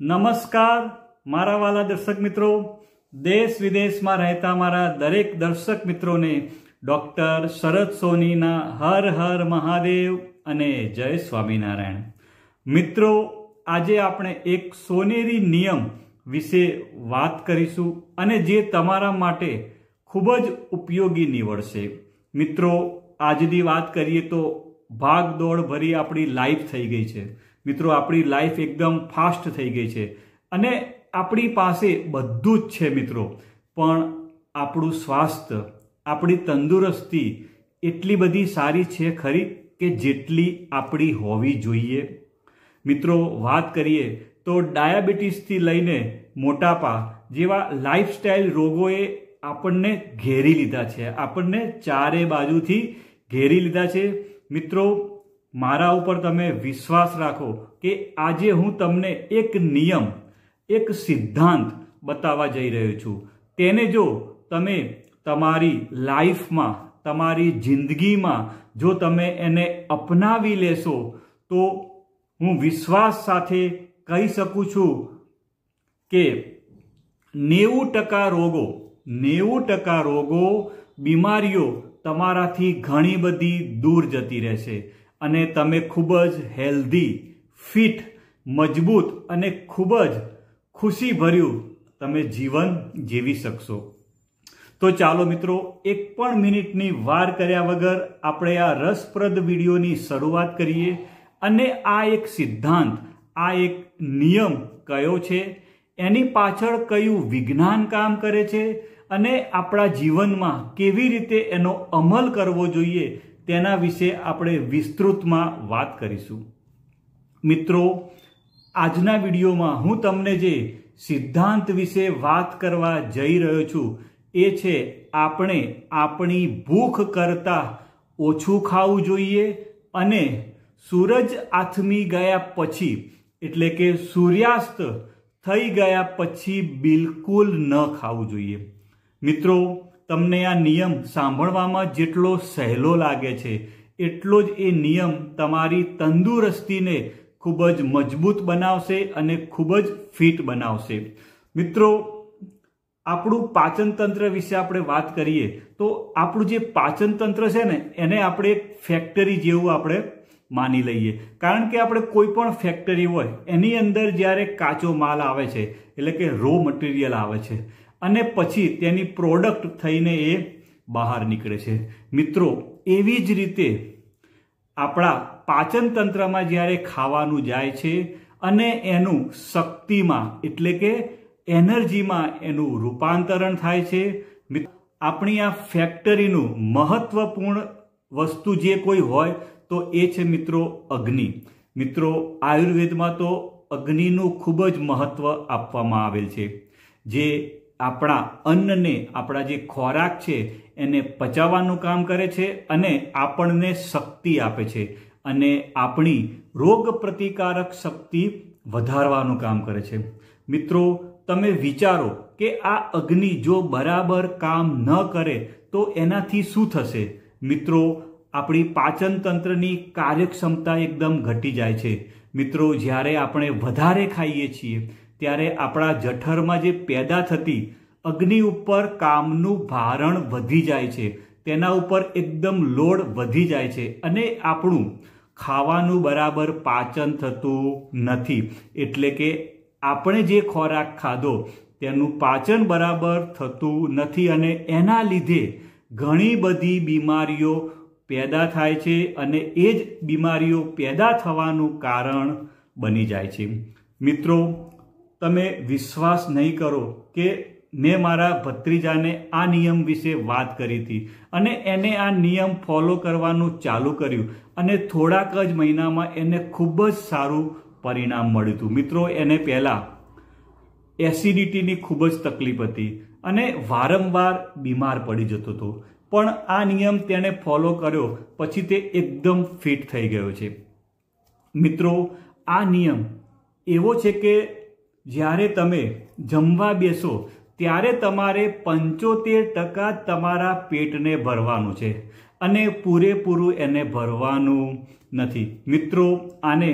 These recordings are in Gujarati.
નમસ્કાર મારા વાલા દર્શક મિત્રો દેશ વિદેશમાં રહેતા મારા દરેક દર્શક મિત્રોને ડૉક્ટર શરદ સોનીના હર હર મહાદેવ અને જય સ્વામિનારાયણ મિત્રો આજે આપણે એક સોનેરી નિયમ વિશે વાત કરીશું અને જે તમારા માટે ખૂબ જ ઉપયોગી નીવડશે મિત્રો આજની વાત કરીએ તો ભાગદોડ ભરી આપણી લાઈફ થઈ ગઈ છે મિત્રો આપણી લાઈફ એકદમ ફાસ્ટ થઈ ગઈ છે અને આપણી પાસે બધું જ છે મિત્રો પણ આપણું સ્વાસ્થ્ય આપણી તંદુરસ્તી એટલી બધી સારી છે ખરી કે જેટલી આપણી હોવી જોઈએ મિત્રો વાત કરીએ તો ડાયાબિટીસથી લઈને મોટાપા જેવા લાઇફસ્ટાઇલ રોગોએ આપણને ઘેરી લીધા છે આપણને ચારે બાજુથી ઘેરી લીધા છે મિત્રો મારા ઉપર તમે વિશ્વાસ રાખો કે આજે હું તમને એક નિયમ એક સિદ્ધાંત બતાવવા જઈ રહ્યો છું તેને જો તમે તમારી લાઈફમાં તમારી જિંદગીમાં જો તમે એને અપનાવી લેશો તો હું વિશ્વાસ સાથે કહી શકું છું કે નેવું ટકા રોગો નેવું ટકા રોગો બીમારીઓ તમારાથી ઘણી બધી દૂર જતી રહેશે અને તમે ખૂબ જ હેલ્ધી ફિટ મજબૂત અને ખૂબ જ ખુશીભર્યું તમે જીવન જીવી શકશો તો ચાલો મિત્રો એક પણ મિનિટની વાર કર્યા વગર આપણે આ રસપ્રદ વિડીયોની શરૂઆત કરીએ અને આ એક સિદ્ધાંત આ એક નિયમ કયો છે એની પાછળ કયું વિજ્ઞાન કામ કરે છે અને આપણા જીવનમાં કેવી રીતે એનો અમલ કરવો જોઈએ તેના વિશે આપણે વિસ્તૃતમાં વાત કરીશું મિત્રો આજના વિડીયોમાં હું તમને જે સિદ્ધાંત વિશે વાત કરવા જઈ રહ્યો છું એ છે આપણે આપણી ભૂખ કરતાં ઓછું ખાવું જોઈએ અને સૂરજ આથમી ગયા પછી એટલે કે સૂર્યાસ્ત થઈ ગયા પછી બિલકુલ ન ખાવું જોઈએ મિત્રો તમને આ નિયમ સાંભળવામાં જેટલો સહેલો લાગે છે એટલો જ એ નિયમ તમારી તંદુરસ્તીને ખૂબ જ મજબૂત બનાવશે અને ખૂબ જ ફિટ બનાવશે મિત્રો આપણું પાચનતંત્ર વિશે આપણે વાત કરીએ તો આપણું જે પાચનતંત્ર છે ને એને આપણે ફેક્ટરી જેવું આપણે માની લઈએ કારણ કે આપણે કોઈ પણ ફેક્ટરી હોય એની અંદર જ્યારે કાચો માલ આવે છે એટલે કે રો મટીરિયલ આવે છે અને પછી તેની પ્રોડક્ટ થઈને એ બહાર નીકળે છે મિત્રો એવી જ રીતે આપણા પાચન તંત્રમાં જ્યારે ખાવાનું જાય છે અને એનું શક્તિમાં એટલે કે એનર્જીમાં એનું રૂપાંતરણ થાય છે આપણી આ ફેક્ટરીનું મહત્વપૂર્ણ વસ્તુ જે કોઈ હોય તો એ છે મિત્રો અગ્નિ મિત્રો આયુર્વેદમાં તો અગ્નિનું ખૂબ જ મહત્વ આપવામાં આવેલ છે જે આપણા અન્નને આપણા જે ખોરાક છે એને પચાવવાનું કામ કરે છે અને આપણને શક્તિ આપે છે અને આપણી રોગ પ્રતિકારક શક્તિ વધારવાનું કામ કરે છે મિત્રો તમે વિચારો કે આ અગ્નિ જો બરાબર કામ ન કરે તો એનાથી શું થશે મિત્રો આપણી પાચન તંત્રની કાર્યક્ષમતા એકદમ ઘટી જાય છે મિત્રો જ્યારે આપણે વધારે ખાઈએ છીએ ત્યારે આપણા જઠરમાં જે પેદા થતી અગ્નિ ઉપર કામનું ભારણ વધી જાય છે તેના ઉપર એકદમ લોડ વધી જાય છે અને આપણું ખાવાનું બરાબર પાચન થતું નથી એટલે કે આપણે જે ખોરાક ખાધો તેનું પાચન બરાબર થતું નથી અને એના લીધે ઘણી બધી બીમારીઓ પેદા થાય છે અને એ જ બીમારીઓ પેદા થવાનું કારણ બની જાય છે મિત્રો તમે વિશ્વાસ નહીં કરો કે મેં મારા ભત્રીજાને આ નિયમ વિશે વાત કરી હતી અને એને આ નિયમ ફોલો કરવાનું ચાલુ કર્યું અને થોડાક જ મહિનામાં એને ખૂબ જ સારું પરિણામ મળ્યું હતું મિત્રો એને પહેલાં એસિડિટીની ખૂબ જ તકલીફ હતી અને વારંવાર બીમાર પડી જતો હતો પણ આ નિયમ તેણે ફોલો કર્યો પછી તે એકદમ ફિટ થઈ ગયો છે મિત્રો આ નિયમ એવો છે કે જ્યારે તમે જમવા બેસો ત્યારે તમારે પંચોતેર ટકા તમારા પેટને ભરવાનું છે અને પૂરેપૂરું એને ભરવાનું નથી મિત્રો આને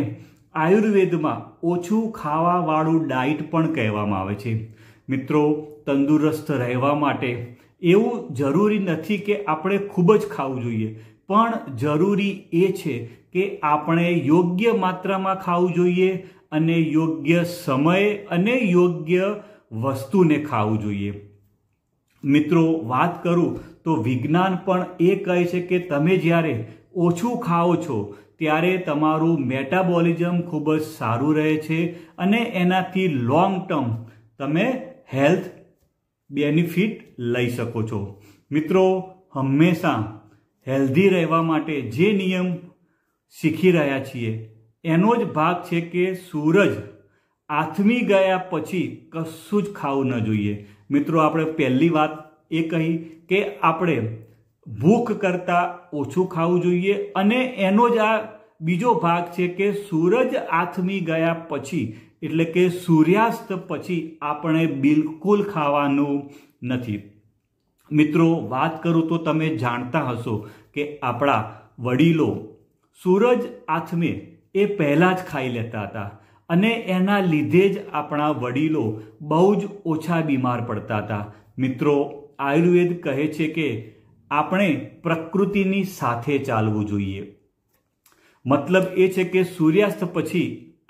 આયુર્વેદમાં ઓછું ખાવાવાળું ડાયટ પણ કહેવામાં આવે છે મિત્રો તંદુરસ્ત રહેવા માટે એવું જરૂરી નથી કે આપણે ખૂબ જ ખાવું જોઈએ પણ જરૂરી એ છે કે આપણે યોગ્ય માત્રામાં ખાવું જોઈએ અને યોગ્ય સમય અને યોગ્ય વસ્તુને ખાવું જોઈએ મિત્રો વાત કરું તો વિજ્ઞાન પણ એ કહે છે કે તમે જ્યારે ઓછું ખાઓ છો ત્યારે તમારું મેટાબોલિઝમ ખૂબ જ સારું રહે છે અને એનાથી લોંગ ટર્મ તમે હેલ્થ બેનિફિટ લઈ શકો છો મિત્રો હંમેશા હેલ્ધી રહેવા માટે જે નિયમ શીખી રહ્યા છીએ એનો જ ભાગ છે કે સૂરજ આથમી ગયા પછી કશું જ ખાવું ન જોઈએ મિત્રો આપણે પહેલી વાત એ કહી કે આપણે ભૂખ કરતાં ઓછું ખાવું જોઈએ અને એનો જ આ બીજો ભાગ છે કે સૂરજ આથમી ગયા પછી એટલે કે સૂર્યાસ્ત પછી આપણે બિલકુલ ખાવાનું નથી મિત્રો વાત કરું તો તમે જાણતા હશો કે આપણા વડીલો સૂરજ આથમે એ પહેલાં જ ખાઈ લેતા હતા અને એના લીધે જ આપણા વડીલો બહુ જ ઓછા બીમાર પડતા હતા મિત્રો આયુર્વેદ કહે છે કે આપણે પ્રકૃતિની સાથે ચાલવું જોઈએ મતલબ એ છે કે સૂર્યાસ્ત પછી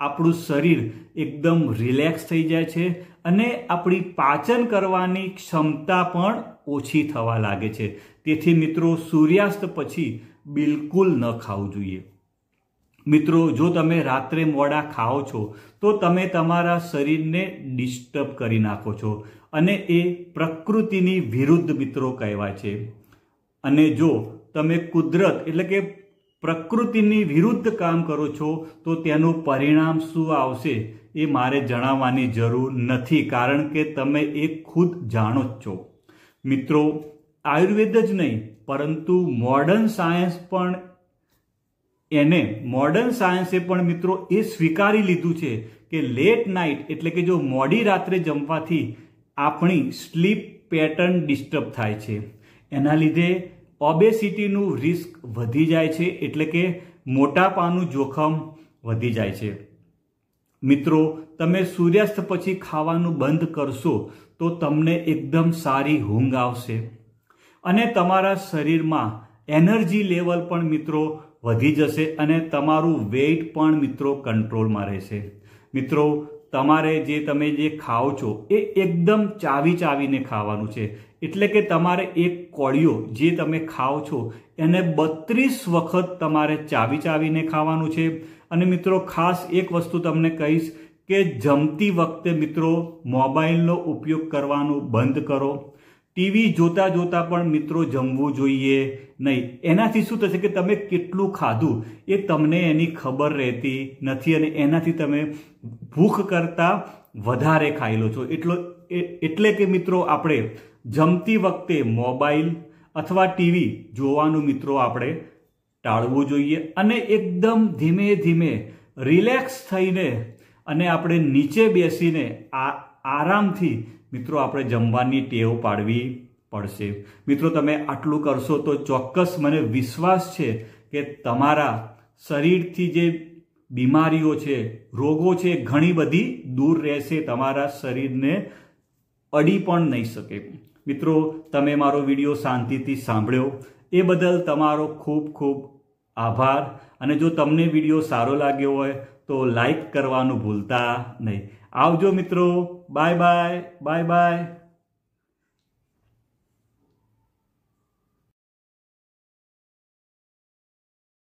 આપણું શરીર એકદમ રિલેક્સ થઈ જાય છે અને આપણી પાચન કરવાની ક્ષમતા પણ ઓછી થવા લાગે છે તેથી મિત્રો સૂર્યાસ્ત પછી બિલકુલ ન ખાવું જોઈએ મિત્રો જો તમે રાત્રે મોડા ખાઓ છો તો તમે તમારા શરીરને ડિસ્ટર્બ કરી નાખો છો અને એ પ્રકૃતિની વિરુદ્ધ મિત્રો કહેવાય છે અને જો તમે કુદરત એટલે કે પ્રકૃતિની વિરુદ્ધ કામ કરો છો તો તેનું પરિણામ શું આવશે એ મારે જણાવવાની જરૂર નથી કારણ કે તમે એ ખુદ જાણો જ છો મિત્રો આયુર્વેદ જ નહીં પરંતુ મોડર્ન સાયન્સ પણ એને મોડર્ન સાયન્સે પણ મિત્રો એ સ્વીકારી લીધું છે કે લેટ નાઇટ એટલે કે જો મોડી રાત્રે જમવાથી આપણી સ્લીપ પેટર્ન ડિસ્ટર્બ થાય છે એના લીધે ઓબેસિટીનું રિસ્ક વધી જાય છે એટલે કે મોટાપાનું જોખમ વધી જાય છે મિત્રો તમે સૂર્યાસ્ત પછી ખાવાનું બંધ કરશો તો તમને એકદમ સારી ઊંઘ આવશે અને તમારા શરીરમાં એનર્જી લેવલ પણ મિત્રો વધી જશે અને તમારું વેઇટ પણ મિત્રો કંટ્રોલમાં રહેશે મિત્રો તમારે જે તમે જે ખાઓ છો એ એકદમ ચાવી ચાવીને ખાવાનું છે એટલે કે તમારે એક કોળિયો જે તમે ખાઓ છો એને બત્રીસ વખત તમારે ચાવી ચાવીને ખાવાનું છે અને મિત્રો ખાસ એક વસ્તુ તમને કહીશ કે જમતી વખતે મિત્રો મોબાઈલનો ઉપયોગ કરવાનું બંધ કરો ટીવી જોતા જોતા પણ મિત્રો જમવું જોઈએ નહીં એનાથી શું થશે કે તમે કેટલું ખાધું એ તમને એની ખબર રહેતી નથી અને એનાથી તમે ભૂખ કરતા વધારે ખાઈ લો છો એટલો એટલે કે મિત્રો આપણે જમતી વખતે મોબાઈલ અથવા ટીવી જોવાનું મિત્રો આપણે ટાળવું જોઈએ અને એકદમ ધીમે ધીમે રિલેક્સ થઈને અને આપણે નીચે બેસીને આ આરામથી મિત્રો આપણે જમવાની ટેવ પાડવી પડશે મિત્રો તમે આટલું કરશો તો ચોક્કસ મને વિશ્વાસ છે કે તમારા શરીરથી જે બીમારીઓ છે રોગો છે ઘણી બધી દૂર રહેશે તમારા શરીરને અડી પણ નહીં શકે મિત્રો તમે મારો વિડીયો શાંતિથી સાંભળ્યો એ બદલ તમારો ખૂબ ખૂબ આભાર અને જો તમને વિડીયો સારો લાગ્યો હોય તો લાઈક કરવાનું ભૂલતા નહીં આવજો મિત્રો બાય બાય બાય બાય